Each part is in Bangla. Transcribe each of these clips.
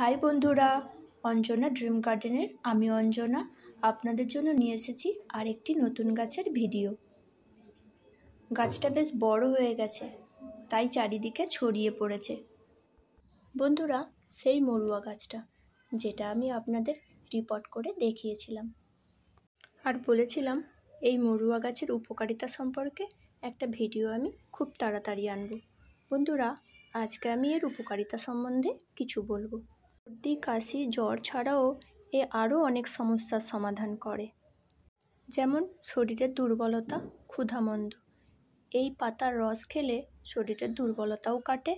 হাই বন্ধুরা অঞ্জনা ড্রিম গার্ডেনের আমি অঞ্জনা আপনাদের জন্য নিয়ে এসেছি আরেকটি নতুন গাছের ভিডিও গাছটা বেশ বড় হয়ে গেছে তাই চারিদিকে ছড়িয়ে পড়েছে বন্ধুরা সেই মরুয়া গাছটা যেটা আমি আপনাদের রিপোর্ট করে দেখিয়েছিলাম আর বলেছিলাম এই মরুয়া গাছের উপকারিতা সম্পর্কে একটা ভিডিও আমি খুব তাড়াতাড়ি আনব বন্ধুরা আজকে আমি এর উপকারিতা সম্বন্ধে কিছু বলবো সর্দি কাশি জ্বর ছাড়াও এ আরও অনেক সমস্যার সমাধান করে যেমন শরীরের দুর্বলতা ক্ষুধামন্দ এই পাতার রস খেলে শরীরের দুর্বলতাও কাটে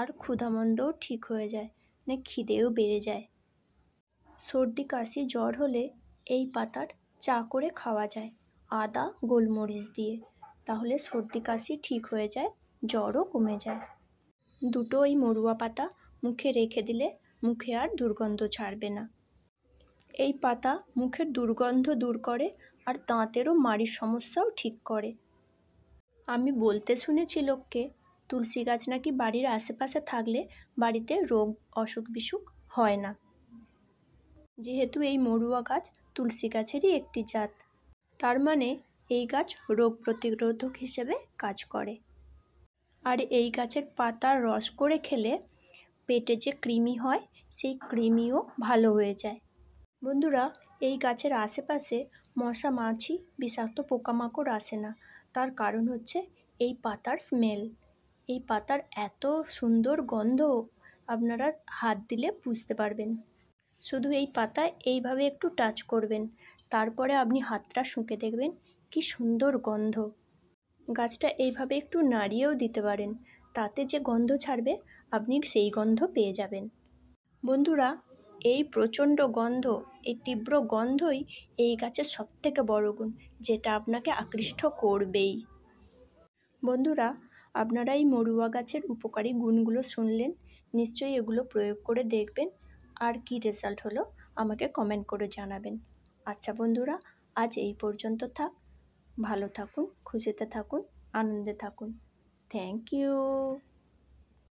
আর ক্ষুধামন্দও ঠিক হয়ে যায় মানে খিদেও বেড়ে যায় সর্দি কাশি জ্বর হলে এই পাতার চা করে খাওয়া যায় আদা গোলমরিচ দিয়ে তাহলে সর্দি কাশি ঠিক হয়ে যায় জ্বরও কমে যায় দুটো ওই মরুয়া পাতা মুখে রেখে দিলে মুখে আর দুর্গন্ধ ছাড়বে না এই পাতা মুখের দুর্গন্ধ দূর করে আর দাঁতেরও মাড়ির সমস্যাও ঠিক করে আমি বলতে শুনেছি লোককে তুলসী গাছ নাকি বাড়ির আশেপাশে থাকলে বাড়িতে রোগ অসুখ বিসুখ হয় না যেহেতু এই মরুয়া গাছ তুলসী গাছেরই একটি জাত তার মানে এই গাছ রোগ প্রতিরোধক হিসেবে কাজ করে আর এই গাছের পাতার রস করে খেলে পেটে যে কৃমি হয় সেই ক্রিমিও ভালো হয়ে যায় বন্ধুরা এই গাছের আশেপাশে মশা মাছি বিষাক্ত পোকামাকড় আসে না তার কারণ হচ্ছে এই পাতার স্মেল এই পাতার এত সুন্দর গন্ধ আপনারা হাত দিলে বুঝতে পারবেন শুধু এই পাতা এইভাবে একটু টাচ করবেন তারপরে আপনি হাতটা শুঁকে দেখবেন কি সুন্দর গন্ধ গাছটা এইভাবে একটু নাড়িয়েও দিতে পারেন তাতে যে গন্ধ ছাড়বে আপনি সেই গন্ধ পেয়ে যাবেন বন্ধুরা এই প্রচণ্ড গন্ধ এই তীব্র গন্ধই এই গাছের সবথেকে বড় গুণ যেটা আপনাকে আকৃষ্ট করবেই বন্ধুরা আপনারা এই মরুয়া গাছের উপকারী গুণগুলো শুনলেন নিশ্চয়ই এগুলো প্রয়োগ করে দেখবেন আর কি রেজাল্ট হলো আমাকে কমেন্ট করে জানাবেন আচ্ছা বন্ধুরা আজ এই পর্যন্ত থাক ভালো থাকুন খুশিতে থাকুন আনন্দে থাকুন থ্যাংক ইউ